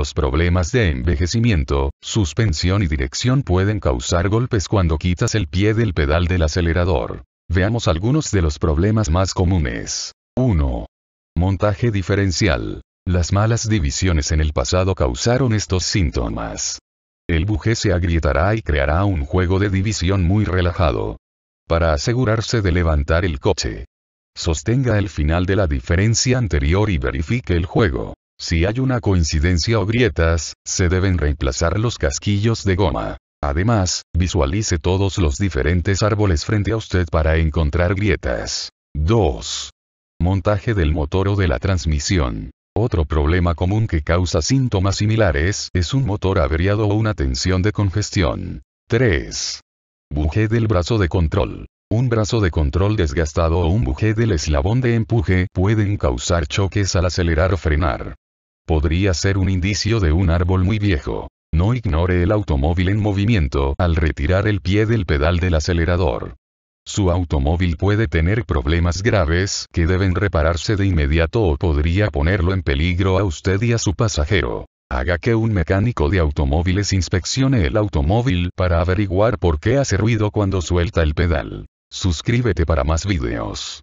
Los problemas de envejecimiento, suspensión y dirección pueden causar golpes cuando quitas el pie del pedal del acelerador. Veamos algunos de los problemas más comunes. 1. Montaje diferencial. Las malas divisiones en el pasado causaron estos síntomas. El buje se agrietará y creará un juego de división muy relajado. Para asegurarse de levantar el coche, sostenga el final de la diferencia anterior y verifique el juego. Si hay una coincidencia o grietas, se deben reemplazar los casquillos de goma. Además, visualice todos los diferentes árboles frente a usted para encontrar grietas. 2. Montaje del motor o de la transmisión. Otro problema común que causa síntomas similares es un motor averiado o una tensión de congestión. 3. Buje del brazo de control. Un brazo de control desgastado o un buje del eslabón de empuje pueden causar choques al acelerar o frenar podría ser un indicio de un árbol muy viejo. No ignore el automóvil en movimiento al retirar el pie del pedal del acelerador. Su automóvil puede tener problemas graves que deben repararse de inmediato o podría ponerlo en peligro a usted y a su pasajero. Haga que un mecánico de automóviles inspeccione el automóvil para averiguar por qué hace ruido cuando suelta el pedal. Suscríbete para más videos.